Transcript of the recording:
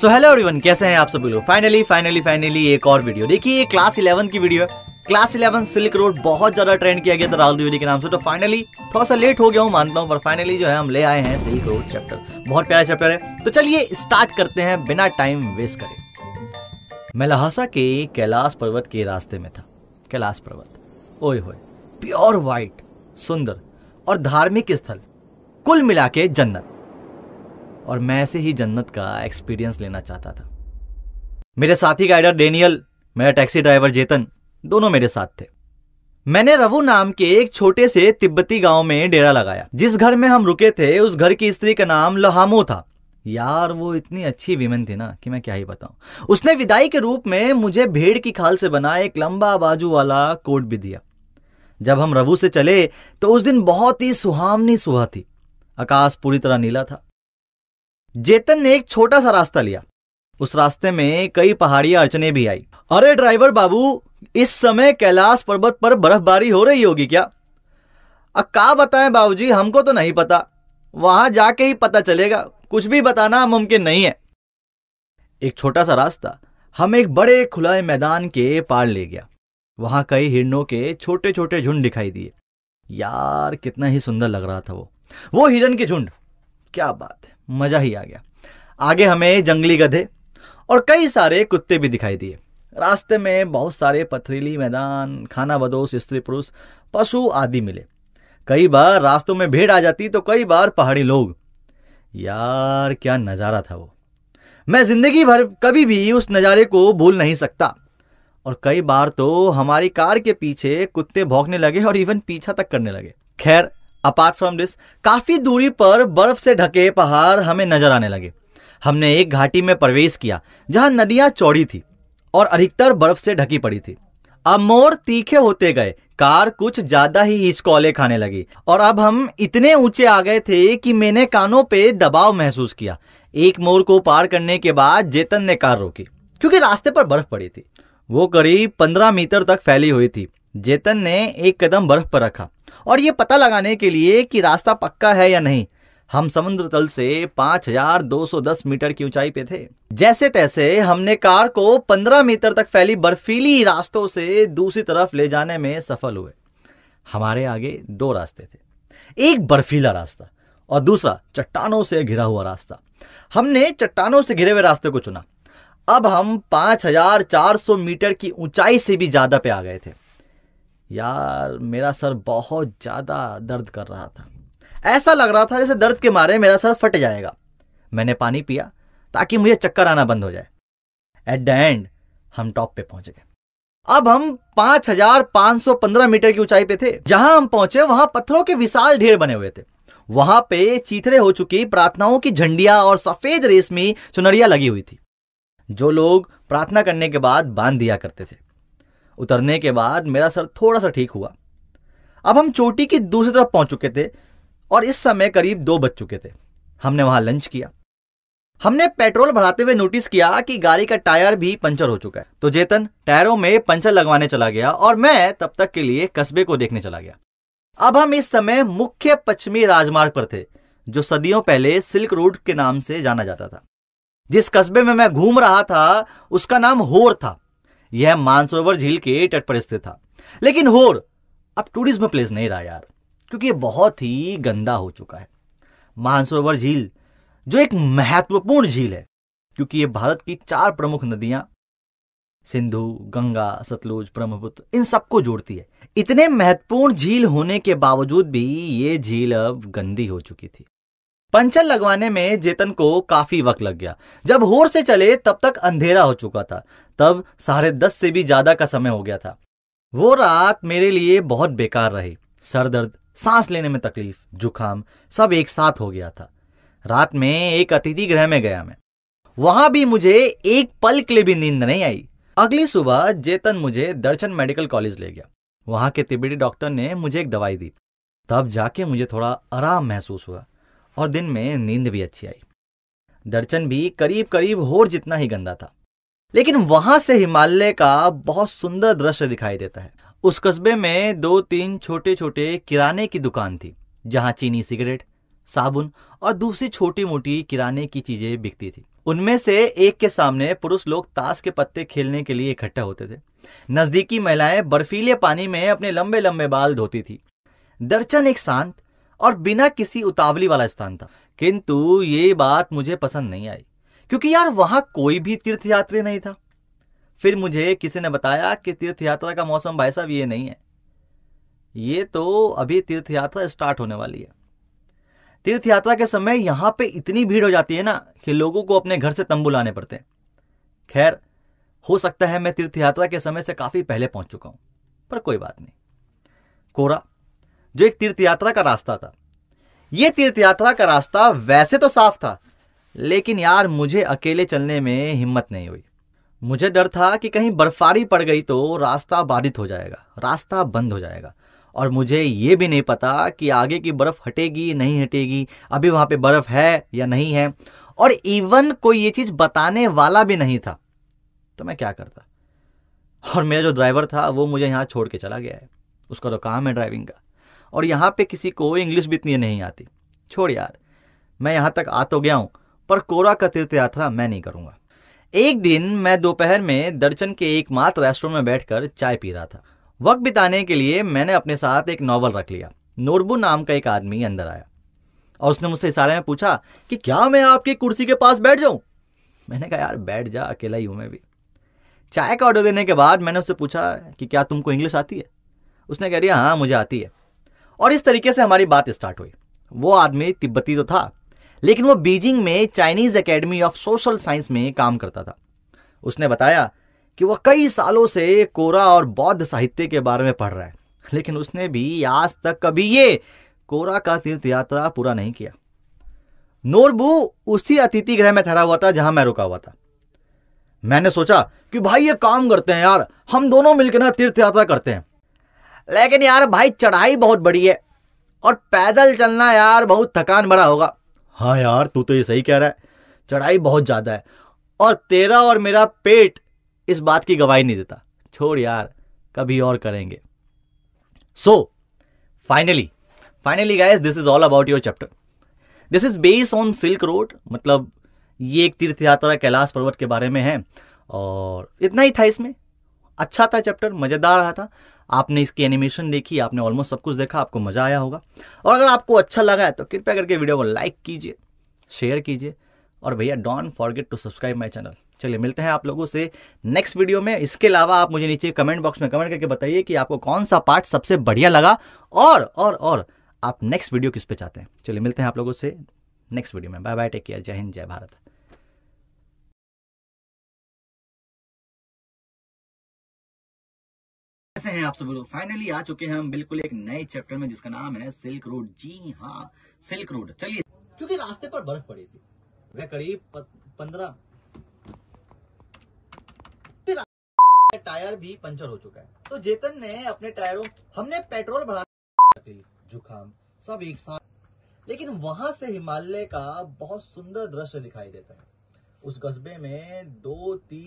so hello everyone कैसे हैं आप सभी लोग फाइनली फाइनली फाइनली एक और वीडियो देखिए ये क्लास 11 की वीडियो है क्लास 11 सिल्क रोड बहुत ज्यादा ट्रेंड किया गया था राहुल द्विवेदी के नाम से तो फाइनली थोड़ा सा लेट हो गया हूँ मानता हूँ पर फाइनली जो है हम ले आए हैं सिल्क रोड चैप्टर बहुत प्यारा चैप्टर है तो चलिए स्टार्ट करते हैं बिना टाइम वेस्ट करे मैं लहासा के कैलाश पर्वत के रास्ते में था कैलाश पर्वत ओए होए प्योर वाइट सुंदर और धार्मिक स्थल कुल मिला के जन्नत और मैं ऐसे ही जन्नत का एक्सपीरियंस लेना चाहता था मेरे साथी गाइडर डेनियल मेरा टैक्सी ड्राइवर जेतन दोनों मेरे साथ थे मैंने रवु नाम के एक छोटे से तिब्बती गांव में डेरा लगाया जिस घर में हम रुके थे उस घर की स्त्री का नाम लहामो था यार वो इतनी अच्छी विमेन थी ना कि मैं क्या ही बताऊं उसने विदाई के रूप में मुझे भेड़ की खाल से बना एक लंबा बाजू वाला कोट भी दिया जब हम रवु से चले तो उस दिन बहुत ही सुहावनी सुबह थी आकाश पूरी तरह नीला था जेतन ने एक छोटा सा रास्ता लिया उस रास्ते में कई पहाड़ी अड़चने भी आई अरे ड्राइवर बाबू इस समय कैलाश पर्वत पर बर्फबारी हो रही होगी क्या अब का बताएं बाबूजी हमको तो नहीं पता वहां जाके ही पता चलेगा कुछ भी बताना मुमकिन नहीं है एक छोटा सा रास्ता हम एक बड़े खुलाए मैदान के पार ले गया वहां कई हिरणों के छोटे छोटे झुंड दिखाई दिए यार कितना ही सुंदर लग रहा था वो वो हिरण के झुंड क्या बात है मज़ा ही आ गया आगे हमें जंगली गधे और कई सारे कुत्ते भी दिखाई दिए रास्ते में बहुत सारे पथरीली मैदान खाना बदोश स्त्री पुरुष पशु आदि मिले कई बार रास्तों में भीड़ आ जाती तो कई बार पहाड़ी लोग यार क्या नज़ारा था वो मैं ज़िंदगी भर कभी भी उस नज़ारे को भूल नहीं सकता और कई बार तो हमारी कार के पीछे कुत्ते भौंकने लगे और इवन पीछा तक करने लगे खैर अपार्ट फ्रॉम दिस काफ़ी दूरी पर बर्फ से ढके पहाड़ हमें नजर आने लगे हमने एक घाटी में प्रवेश किया जहां नदियां चौड़ी थी और अधिकतर बर्फ से ढकी पड़ी थी अब मोर तीखे होते गए कार कुछ ज्यादा ही हिचकौले खाने लगी और अब हम इतने ऊंचे आ गए थे कि मैंने कानों पे दबाव महसूस किया एक मोर को पार करने के बाद जेतन ने कार रोकी क्योंकि रास्ते पर बर्फ पड़ी थी वो करीब पंद्रह मीटर तक फैली हुई थी जेतन ने एक कदम बर्फ पर रखा और ये पता लगाने के लिए कि रास्ता पक्का है या नहीं हम समुद्र तल से 5210 मीटर की ऊंचाई पे थे जैसे तैसे हमने कार को 15 मीटर तक फैली बर्फीली रास्तों से दूसरी तरफ ले जाने में सफल हुए हमारे आगे दो रास्ते थे एक बर्फीला रास्ता और दूसरा चट्टानों से घिरा हुआ रास्ता हमने चट्टानों से घिरे हुए रास्ते को चुना अब हम 5400 मीटर की ऊंचाई से भी ज़्यादा पे आ गए थे यार मेरा सर बहुत ज़्यादा दर्द कर रहा था ऐसा लग रहा था जैसे दर्द के मारे मेरा सर फट जाएगा मैंने पानी पिया ताकि मुझे चक्कर आना बंद हो जाए एट द एंड हम टॉप पे पहुंच गए अब हम 5,515 मीटर की ऊंचाई पे थे जहां हम पहुंचे वहां पत्थरों के विशाल ढेर बने हुए थे वहां पे चीथरे हो चुकी प्रार्थनाओं की झंडिया और सफेद रेशमी चुनरिया लगी हुई थी जो लोग प्रार्थना करने के बाद बांध दिया करते थे उतरने के बाद मेरा सर थोड़ा सा ठीक हुआ अब हम चोटी की दूसरी तरफ पहुंच चुके थे और इस समय करीब दो बज चुके थे हमने वहां लंच किया हमने पेट्रोल भराते हुए नोटिस किया कि गाड़ी का टायर भी पंचर हो चुका है तो चेतन टायरों में पंचर लगवाने चला गया और मैं तब तक के लिए कस्बे को देखने चला गया अब हम इस समय मुख्य पश्चिमी राजमार्ग पर थे जो सदियों पहले सिल्क रोड के नाम से जाना जाता था जिस कस्बे में मैं घूम रहा था उसका नाम होर था यह मानसरोवर झील के तट पर स्थित था लेकिन होर अब टूरिज्म प्लेस नहीं रहा यार क्योंकि यह बहुत ही गंदा हो चुका है मानसरोवर झील जो एक महत्वपूर्ण झील है क्योंकि यह भारत की चार प्रमुख नदियां सिंधु गंगा सतलुज ब्रह्मपुत्र इन सबको जोड़ती है इतने महत्वपूर्ण झील होने के बावजूद भी ये झील अब गंदी हो चुकी थी पंचर लगवाने में जेतन को काफी वक्त लग गया जब होर से चले तब तक अंधेरा हो चुका था तब साढ़े दस से भी ज्यादा का समय हो गया था वो रात मेरे लिए बहुत बेकार रही सर दर्द सांस लेने में तकलीफ जुखाम सब एक साथ हो गया था रात में एक अतिथि गृह में गया मैं वहां भी मुझे एक पल के लिए भी नींद नहीं आई अगली सुबह जेतन मुझे दर्शन मेडिकल कॉलेज ले गया वहां के तिब्बती डॉक्टर ने मुझे एक दवाई दी तब जाके मुझे थोड़ा आराम महसूस हुआ और दिन में नींद भी अच्छी आई दर्शन भी करीब करीब होर जितना ही गंदा था लेकिन वहां से हिमालय का बहुत सुंदर दृश्य दिखाई देता है उस कस्बे में दो तीन छोटे छोटे किराने की दुकान थी जहां चीनी सिगरेट साबुन और दूसरी छोटी मोटी किराने की चीजें बिकती थी उनमें से एक के सामने पुरुष लोग ताश के पत्ते खेलने के लिए इकट्ठा होते थे नजदीकी महिलाएं बर्फीले पानी में अपने लंबे लंबे बाल धोती थी दर्शन एक शांत और बिना किसी उतावली वाला स्थान था किंतु ये बात मुझे पसंद नहीं आई क्योंकि यार वहां कोई भी तीर्थ यात्री नहीं था फिर मुझे किसी ने बताया कि तीर्थ यात्रा का मौसम भाई साहब ये नहीं है ये तो अभी तीर्थ यात्रा स्टार्ट होने वाली है तीर्थ यात्रा के समय यहाँ पे इतनी भीड़ हो जाती है ना कि लोगों को अपने घर से तंबू लाने पड़ते हैं खैर हो सकता है मैं तीर्थ यात्रा के समय से काफ़ी पहले पहुँच चुका हूँ पर कोई बात नहीं कोरा जो एक तीर्थ यात्रा का रास्ता था ये तीर्थ यात्रा का रास्ता वैसे तो साफ था लेकिन यार मुझे अकेले चलने में हिम्मत नहीं हुई मुझे डर था कि कहीं बर्फबारी पड़ गई तो रास्ता बाधित हो जाएगा रास्ता बंद हो जाएगा और मुझे ये भी नहीं पता कि आगे की बर्फ़ हटेगी नहीं हटेगी अभी वहाँ पे बर्फ़ है या नहीं है और इवन कोई ये चीज़ बताने वाला भी नहीं था तो मैं क्या करता और मेरा जो ड्राइवर था वो मुझे यहाँ छोड़ के चला गया है उसका तो काम है ड्राइविंग का और यहाँ पे किसी को इंग्लिश भी इतनी नहीं आती छोड़ यार मैं यहाँ तक आ तो गया हूँ पर कोरा का तीर्थ यात्रा मैं नहीं करूँगा एक दिन मैं दोपहर में दर्जन के एकमात्र रेस्टोरेंट में बैठकर चाय पी रहा था वक्त बिताने के लिए मैंने अपने साथ एक नावल रख लिया नोरबू नाम का एक आदमी अंदर आया और उसने मुझसे इशारे में पूछा कि क्या मैं आपकी कुर्सी के पास बैठ जाऊं मैंने कहा यार बैठ जा अकेला ही हूं मैं भी चाय का ऑर्डर देने के बाद मैंने उससे पूछा कि क्या तुमको इंग्लिश आती है उसने कह दिया हाँ मुझे आती है और इस तरीके से हमारी बात स्टार्ट हुई वो आदमी तिब्बती तो था लेकिन वो बीजिंग में Chinese academy of social science में काम करता था उसने बताया कि वह कई सालों से कोरा और बौद्ध साहित्य के बारे में पढ़ रहा है लेकिन उसने भी आज तक कभी ये कोरा का तीर्थ यात्रा पूरा नहीं किया नोरबू उसी अतिथि ग्रह में ठहरा हुआ था जहां मैं रुका हुआ था मैंने सोचा कि भाई ये काम करते हैं यार हम दोनों मिलकर ना तीर्थ यात्रा करते हैं लेकिन यार भाई चढ़ाई बहुत बड़ी है और पैदल चलना यार बहुत थकान भरा होगा हाँ यार तू तो ये सही कह रहा है चढ़ाई बहुत ज़्यादा है और तेरा और मेरा पेट इस बात की गवाही नहीं देता छोड़ यार कभी और करेंगे so finally finally guys this is all about your chapter this is based on silk road मतलब ये एक तीर्थ यात्रा कैलाश पर्वत के बारे में है और इतना ही था इसमें अच्छा था चैप्टर मज़ेदार रहा था आपने इसकी एनिमेशन देखी आपने ऑलमोस्ट सब कुछ देखा आपको मज़ा आया होगा और अगर आपको अच्छा लगा है तो कृपया करके वीडियो को लाइक कीजिए शेयर कीजिए और भैया don't forget to subscribe my channel चलिए मिलते हैं आप लोगों से नेक्स्ट वीडियो में इसके अलावा आप मुझे नीचे कमेंट बॉक्स में कमेंट करके बताइए कि आपको कौन सा पार्ट सबसे बढ़िया लगा और और और आप नेक्स्ट वीडियो किस पे चाहते हैं चलिए मिलते हैं आप लोगों से नेक्स्ट वीडियो में बाय बाय टेक केयर जय हिंद जय भारत कैसे हैं आप सभी लोग फाइनली आ चुके हैं हम बिल्कुल एक नए चैप्टर में जिसका नाम है सिल्क रोड जी हाँ सिल्क रोड चलिए क्योंकि रास्ते पर बर्फ पड़ी थी वह करीब पंद्रह टायर भी पंचर हो चुका है तो जेतन ने अपने टायरों हमने पेट्रोल बढ़ा जुकाम सब एक साथ लेकिन वहां से हिमालय का बहुत सुंदर दृश्य दिखाई देता है उस कस्बे में दो तीन